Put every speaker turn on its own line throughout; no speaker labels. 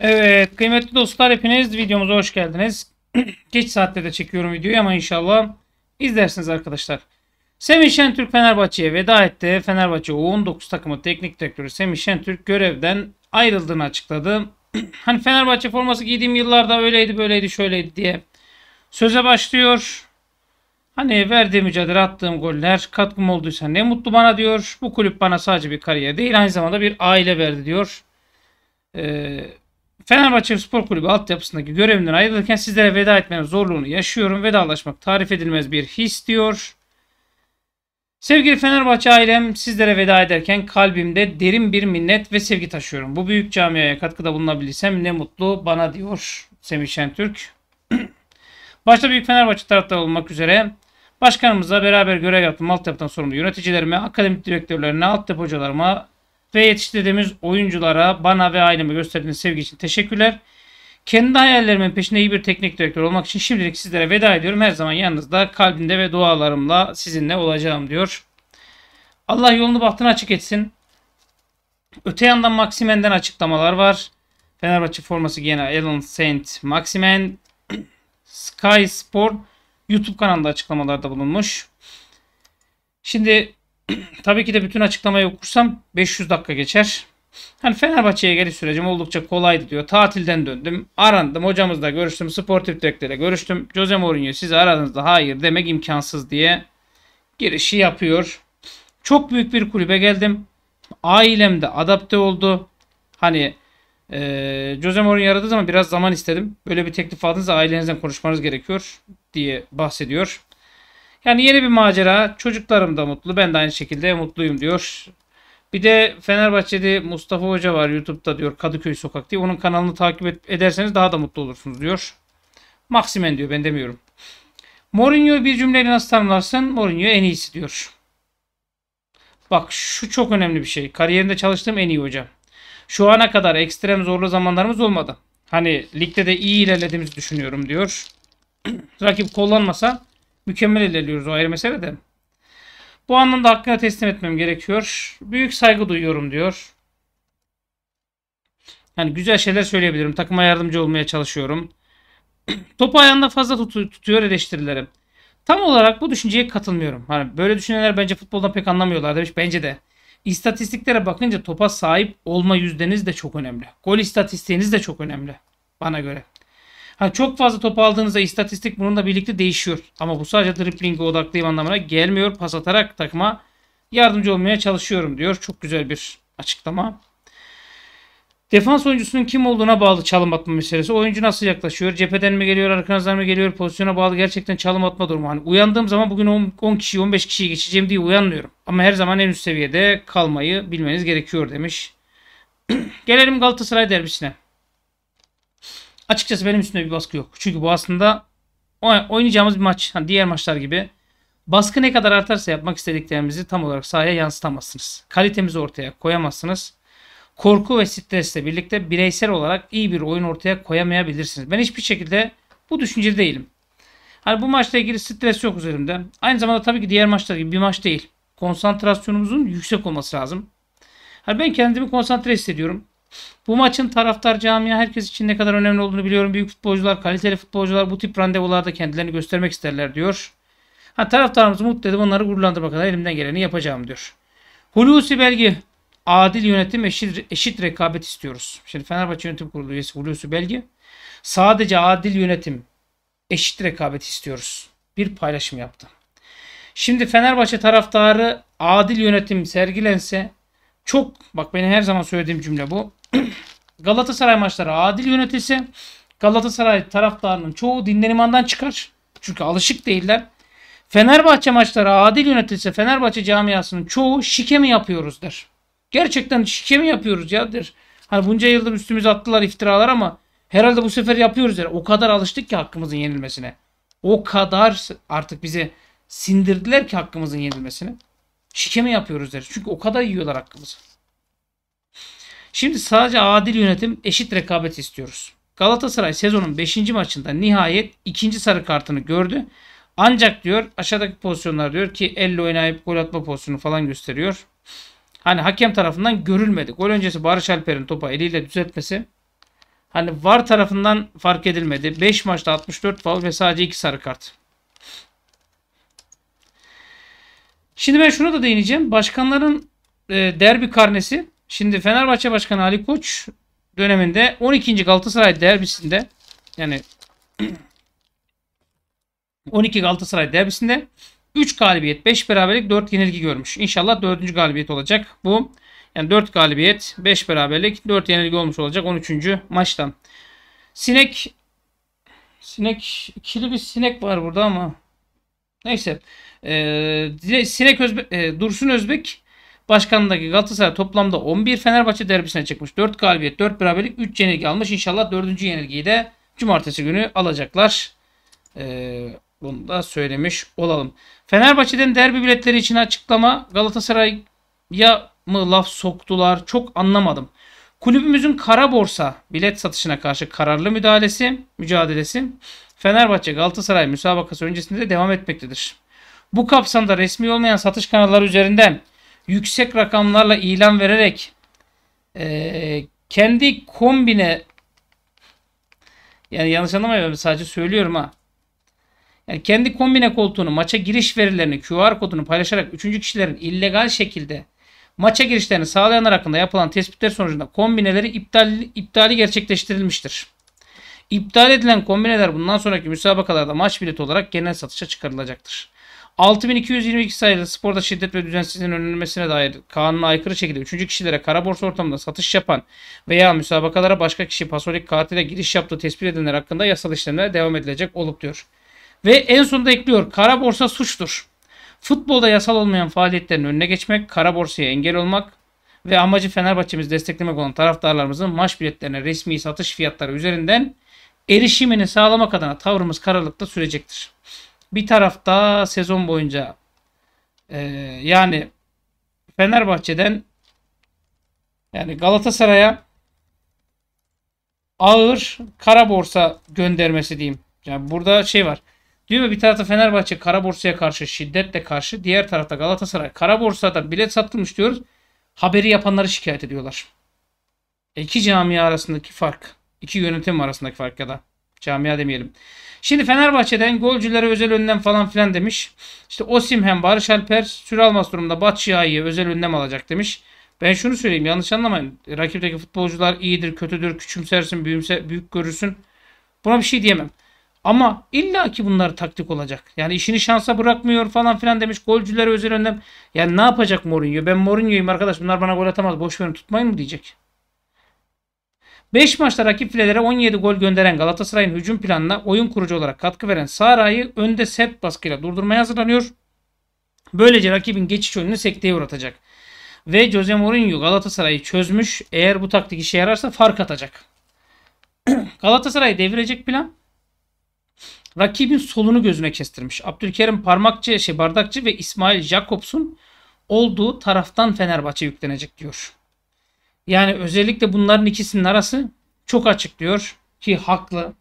Evet kıymetli dostlar hepiniz videomuza hoş geldiniz. Geç saatte de çekiyorum videoyu ama inşallah izlersiniz arkadaşlar. Semih Şentürk Fenerbahçe'ye veda etti. Fenerbahçe U19 takımı teknik direktörü Semih Şentürk görevden ayrıldığını açıkladı. hani Fenerbahçe forması giydiğim yıllarda öyleydi böyleydi şöyleydi diye söze başlıyor. Hani verdiğim mücadele attığım goller katkım olduysa ne mutlu bana diyor. Bu kulüp bana sadece bir kariyer değil aynı zamanda bir aile verdi diyor. Ee, Fenerbahçe Spor Kulübü altyapısındaki görevimden ayrılırken sizlere veda etmenin zorluğunu yaşıyorum. Vedalaşmak tarif edilmez bir his diyor. Sevgili Fenerbahçe ailem sizlere veda ederken kalbimde derin bir minnet ve sevgi taşıyorum. Bu büyük camiaya katkıda bulunabilirsem ne mutlu bana diyor Semih Şentürk. Başta Büyük Fenerbahçe taraftarı olmak üzere başkanımıza beraber görev yaptığım altyapıdan sorumlu yöneticilerime, akademik direktörlerine, altyapı hocalarıma ve yetiştirdiğimiz oyunculara bana ve aileme gösterdiğiniz sevgi için teşekkürler. Kendi hayallerimin peşinde iyi bir teknik direktör olmak için şimdilik sizlere veda ediyorum. Her zaman yanınızda kalbimde ve dualarımla sizinle olacağım diyor. Allah yolunu bahtını açık etsin. Öte yandan Maximen'den açıklamalar var. Fenerbahçe forması giyen Alan Saint Maximen Sky Sport YouTube kanalında açıklamalarda bulunmuş. Şimdi Tabii ki de bütün açıklamayı okursam 500 dakika geçer. Hani Fenerbahçe'ye geliş sürecim oldukça kolaydı diyor. Tatilden döndüm. Arandım. Hocamızla görüştüm. Sportif direktörle görüştüm. Jose Mourinho sizi aradığınızda hayır demek imkansız diye girişi yapıyor. Çok büyük bir kulübe geldim. Ailem de adapte oldu. Hani e, Jose Mourinho aradığı zaman biraz zaman istedim. Böyle bir teklif aldığınızda ailenizden konuşmanız gerekiyor diye bahsediyor. Yani yeni bir macera. Çocuklarım da mutlu. Ben de aynı şekilde mutluyum diyor. Bir de Fenerbahçe'de Mustafa Hoca var YouTube'da diyor Kadıköy Sokak diye. Onun kanalını takip ederseniz daha da mutlu olursunuz diyor. Maksimen diyor ben demiyorum. Mourinho bir cümleyle nasıl tanımlarsın? Mourinho en iyisi diyor. Bak şu çok önemli bir şey. Kariyerinde çalıştığım en iyi hoca. Şu ana kadar ekstrem zorlu zamanlarımız olmadı. Hani ligde de iyi ilerlediğimizi düşünüyorum diyor. Rakip kullanmasa mükemmel ilerliyoruz o ayrı mesele de. Bu anlamda hakkını teslim etmem gerekiyor. Büyük saygı duyuyorum diyor. Yani güzel şeyler söyleyebilirim. Takıma yardımcı olmaya çalışıyorum. Topu ayağında fazla tutu tutuyor eleştirilerim. Tam olarak bu düşünceye katılmıyorum. Hani böyle düşünenler bence futboldan pek anlamıyorlar demiş. Bence de. İstatistiklere bakınca topa sahip olma yüzdeniz de çok önemli. Gol istatistiğiniz de çok önemli bana göre. Ha, çok fazla top aldığınızda istatistik bununla birlikte değişiyor. Ama bu sadece dribbling'e odaklıyım anlamına gelmiyor. Pas atarak takıma yardımcı olmaya çalışıyorum diyor. Çok güzel bir açıklama. Defans oyuncusunun kim olduğuna bağlı çalım atma meselesi. Oyuncu nasıl yaklaşıyor? Cepheden mi geliyor? Arkanızdan mı geliyor? Pozisyona bağlı gerçekten çalım atma durumu. Hani uyandığım zaman bugün 10 kişi 15 kişiyi geçeceğim diye uyanmıyorum. Ama her zaman en üst seviyede kalmayı bilmeniz gerekiyor demiş. Gelelim Galatasaray derbisine. Açıkçası benim üstümde bir baskı yok. Çünkü bu aslında oynayacağımız bir maç. Hani diğer maçlar gibi. Baskı ne kadar artarsa yapmak istediklerimizi tam olarak sahaya yansıtamazsınız. Kalitemizi ortaya koyamazsınız. Korku ve stresle birlikte bireysel olarak iyi bir oyun ortaya koyamayabilirsiniz. Ben hiçbir şekilde bu düşünceli değilim. Hani bu maçla ilgili stres yok üzerimde. Aynı zamanda tabii ki diğer maçlar gibi bir maç değil. Konsantrasyonumuzun yüksek olması lazım. Hani ben kendimi konsantre hissediyorum. Bu maçın taraftar camia herkes için ne kadar önemli olduğunu biliyorum. Büyük futbolcular, kaliteli futbolcular bu tip randevularda kendilerini göstermek isterler diyor. Ha, taraftarımızı mutlu edip onları gururlandırmak kadar elimden geleni yapacağım diyor. Hulusi Belgi adil yönetim eşit, eşit rekabet istiyoruz. Şimdi Fenerbahçe Yönetim Kurulu üyesi Hulusi Belgi sadece adil yönetim eşit rekabet istiyoruz. Bir paylaşım yaptı. Şimdi Fenerbahçe taraftarı adil yönetim sergilense çok bak benim her zaman söylediğim cümle bu. Galatasaray maçları adil yönetilse Galatasaray taraftarının çoğu dinlenimandan çıkar. Çünkü alışık değiller. Fenerbahçe maçları adil yönetilse Fenerbahçe camiasının çoğu şike mi yapıyoruz der. Gerçekten şike mi yapıyoruz ya der. Hani bunca yıldır üstümüze attılar iftiralar ama herhalde bu sefer yapıyoruz der. O kadar alıştık ki hakkımızın yenilmesine. O kadar artık bizi sindirdiler ki hakkımızın yenilmesine. Şike mi yapıyoruz der. Çünkü o kadar yiyorlar hakkımızı. Şimdi sadece adil yönetim, eşit rekabet istiyoruz. Galatasaray sezonun 5. maçında nihayet ikinci sarı kartını gördü. Ancak diyor aşağıdaki pozisyonlar diyor ki elle oynayıp gol atma pozisyonu falan gösteriyor. Hani hakem tarafından görülmedi. Gol öncesi Barış Alper'in topa eliyle düzeltmesi. Hani VAR tarafından fark edilmedi. 5 maçta 64 faul ve sadece 2 sarı kart. Şimdi ben şuna da değineceğim. Başkanların e, derbi karnesi Şimdi Fenerbahçe Başkanı Ali Koç döneminde 12. Galatasaray derbisinde yani 12 Galatasaray derbisinde 3 galibiyet, 5 beraberlik, 4 yenilgi görmüş. İnşallah 4. galibiyet olacak. Bu yani 4 galibiyet, 5 beraberlik, 4 yenilgi olmuş olacak 13. maçtan. Sinek Sinek ikili bir sinek var burada ama neyse. Ee, Sinek Özbe, e, Dursun Özbek başkanındaki Galatasaray toplamda 11 Fenerbahçe derbisine çıkmış. 4 galibiyet, 4 beraberlik, 3 yenilgi almış. İnşallah 4. yenilgiyi de cumartesi günü alacaklar. Ee, bunu da söylemiş olalım. Fenerbahçe'den derbi biletleri için açıklama Galatasaray'a mı laf soktular çok anlamadım. Kulübümüzün kara borsa bilet satışına karşı kararlı müdahalesi, mücadelesi Fenerbahçe Galatasaray müsabakası öncesinde de devam etmektedir. Bu kapsamda resmi olmayan satış kanalları üzerinden yüksek rakamlarla ilan vererek e, kendi kombine yani yanlış anlamayın sadece söylüyorum ha. Yani kendi kombine koltuğunu, maça giriş verilerini, QR kodunu paylaşarak üçüncü kişilerin illegal şekilde maça girişlerini sağlayanlar hakkında yapılan tespitler sonucunda kombineleri iptal, iptali gerçekleştirilmiştir. İptal edilen kombineler bundan sonraki müsabakalarda maç bileti olarak genel satışa çıkarılacaktır. 6222 sayılı sporda şiddet ve düzensizliğin önlenmesine dair kanuna aykırı şekilde üçüncü kişilere kara borsa ortamında satış yapan veya müsabakalara başka kişi pasolik katile giriş yaptığı tespit edilenler hakkında yasal işlemler devam edilecek olup diyor. Ve en sonunda ekliyor kara borsa suçtur. Futbolda yasal olmayan faaliyetlerin önüne geçmek, kara borsaya engel olmak ve amacı Fenerbahçe'mizi desteklemek olan taraftarlarımızın maç biletlerine resmi satış fiyatları üzerinden erişimini sağlamak adına tavrımız kararlılıkta sürecektir. Bir tarafta sezon boyunca e, yani Fenerbahçe'den yani Galatasaray'a ağır kara borsa göndermesi diyeyim. Yani burada şey var. Diyor ya bir tarafta Fenerbahçe kara borsaya karşı şiddetle karşı diğer tarafta Galatasaray kara borsadan bilet satılmış diyoruz. Haberi yapanları şikayet ediyorlar. E, iki camia arasındaki fark. iki yönetim arasındaki fark ya da camia demeyelim. Şimdi Fenerbahçe'den golcülere özel önlem falan filan demiş. İşte Osimhen, Barış Alper süre almaz durumda Batshuayi'ye özel önlem alacak demiş. Ben şunu söyleyeyim yanlış anlamayın. Rakipteki futbolcular iyidir, kötüdür, küçümsersin, büyümse, büyük görürsün. Buna bir şey diyemem. Ama illa ki bunlar taktik olacak. Yani işini şansa bırakmıyor falan filan demiş. Golcülere özel önlem. Yani ne yapacak Mourinho? Ben Mourinho'yum arkadaş. Bunlar bana gol atamaz. Boş verin tutmayın mı diyecek. 5 maçta rakip filelere 17 gol gönderen Galatasaray'ın hücum planına oyun kurucu olarak katkı veren Saray'ı önde sert baskıyla durdurmaya hazırlanıyor. Böylece rakibin geçiş önünü sekteye uğratacak. Ve Jose Mourinho Galatasaray'ı çözmüş. Eğer bu taktik işe yararsa fark atacak. Galatasaray'ı devirecek plan rakibin solunu gözüne kestirmiş. Abdülkerim Parmakçı, şey Bardakçı ve İsmail Jakobs'un olduğu taraftan Fenerbahçe yüklenecek diyor. Yani özellikle bunların ikisinin arası çok açık diyor ki haklı.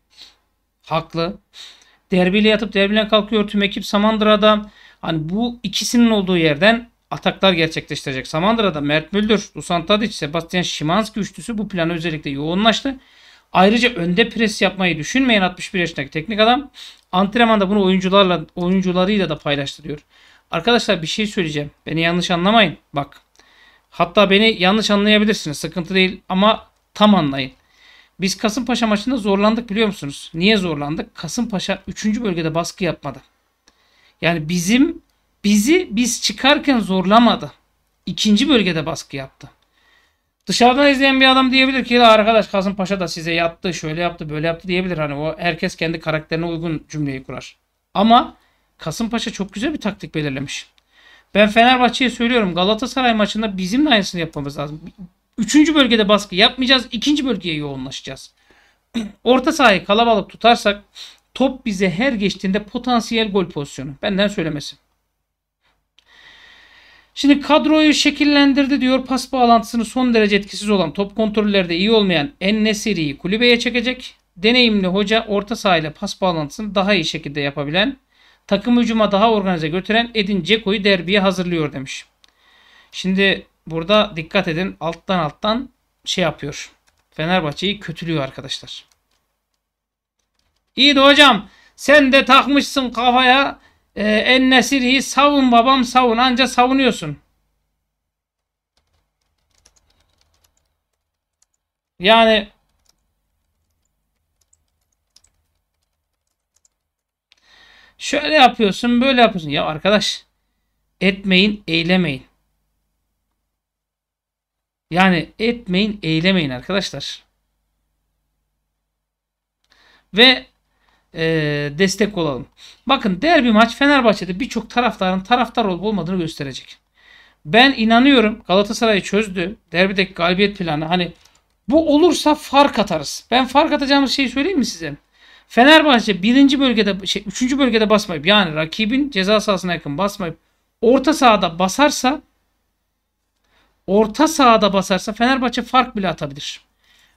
Haklı. Derbiyle yatıp derbiyle kalkıyor tüm ekip Samandıra'da. Hani bu ikisinin olduğu yerden ataklar gerçekleştirecek. Samandıra'da Mert Müldür, Dusan Tadic, Sebastian Şimanski üçlüsü bu plana özellikle yoğunlaştı. Ayrıca önde pres yapmayı düşünmeyen 61 yaşındaki teknik adam antrenmanda bunu oyuncularla oyuncularıyla da paylaştırıyor. Arkadaşlar bir şey söyleyeceğim. Beni yanlış anlamayın. Bak Hatta beni yanlış anlayabilirsiniz. Sıkıntı değil ama tam anlayın. Biz Kasımpaşa maçında zorlandık biliyor musunuz? Niye zorlandık? Kasımpaşa 3. bölgede baskı yapmadı. Yani bizim bizi biz çıkarken zorlamadı. İkinci bölgede baskı yaptı. Dışarıdan izleyen bir adam diyebilir ki arkadaş Kasımpaşa da size yattı, şöyle yaptı, böyle yaptı diyebilir. Hani o herkes kendi karakterine uygun cümleyi kurar. Ama Kasımpaşa çok güzel bir taktik belirlemiş. Ben Fenerbahçe'ye söylüyorum Galatasaray maçında bizim de aynısını yapmamız lazım. Üçüncü bölgede baskı yapmayacağız. ikinci bölgeye yoğunlaşacağız. Orta sahayı kalabalık tutarsak top bize her geçtiğinde potansiyel gol pozisyonu. Benden söylemesi. Şimdi kadroyu şekillendirdi diyor. Pas bağlantısını son derece etkisiz olan, top kontrollerde iyi olmayan Ennesiri'yi kulübeye çekecek. Deneyimli hoca orta sahayla pas bağlantısını daha iyi şekilde yapabilen Takım hücuma daha organize götüren Edin Ceko'yu derbiye hazırlıyor demiş. Şimdi burada dikkat edin alttan alttan şey yapıyor. Fenerbahçe'yi kötülüyor arkadaşlar. İyi de hocam sen de takmışsın kafaya e, en nesirhi savun babam savun anca savunuyorsun. Yani Şöyle yapıyorsun, böyle yapıyorsun. Ya arkadaş etmeyin, eylemeyin. Yani etmeyin, eylemeyin arkadaşlar. Ve e, destek olalım. Bakın derbi maç Fenerbahçe'de birçok taraftarın taraftar olup olmadığını gösterecek. Ben inanıyorum Galatasaray'ı çözdü. Derbideki galibiyet planı. Hani bu olursa fark atarız. Ben fark atacağımız şeyi söyleyeyim mi size? Fenerbahçe birinci bölgede şey, üçüncü bölgede basmayıp yani rakibin ceza sahasına yakın basmayıp orta sahada basarsa orta sahada basarsa Fenerbahçe fark bile atabilir.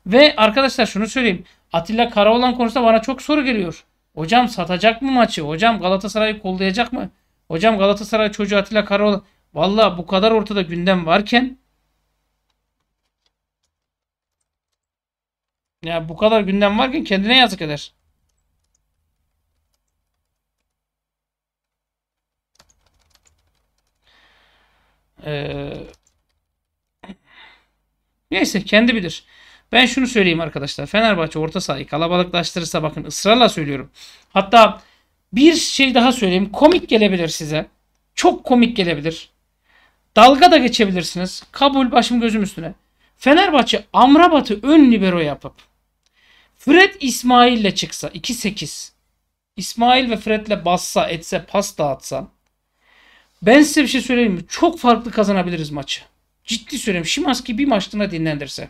Ve arkadaşlar şunu söyleyeyim. Atilla Karaoğlan konusunda bana çok soru geliyor. Hocam satacak mı maçı? Hocam Galatasaray'ı kollayacak mı? Hocam Galatasaray çocuğu Atilla Karaoğlan. Valla bu kadar ortada gündem varken ya bu kadar gündem varken kendine yazık eder. Ee, neyse kendi bilir. Ben şunu söyleyeyim arkadaşlar. Fenerbahçe orta sahayı kalabalıklaştırırsa bakın ısrarla söylüyorum. Hatta bir şey daha söyleyeyim. Komik gelebilir size. Çok komik gelebilir. Dalga da geçebilirsiniz. Kabul başım gözüm üstüne. Fenerbahçe Amrabat'ı ön libero yapıp Fred İsmail'le çıksa 2-8 İsmail ve Fred'le bassa etse pas dağıtsa ben size bir şey söyleyeyim mi? Çok farklı kazanabiliriz maçı. Ciddi söylüyorum. Şimanski bir maçlığına dinlendirse.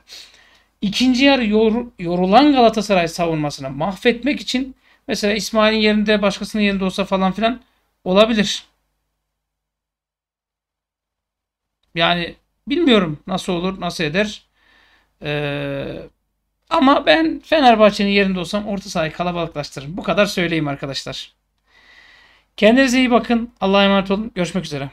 İkinci yarı yor, yorulan Galatasaray savunmasını mahvetmek için mesela İsmail'in yerinde başkasının yerinde olsa falan filan olabilir. Yani bilmiyorum nasıl olur, nasıl eder. Ee, ama ben Fenerbahçe'nin yerinde olsam orta sahayı kalabalıklaştırırım. Bu kadar söyleyeyim arkadaşlar. Kendinize iyi bakın. Allah'a emanet olun. Görüşmek üzere.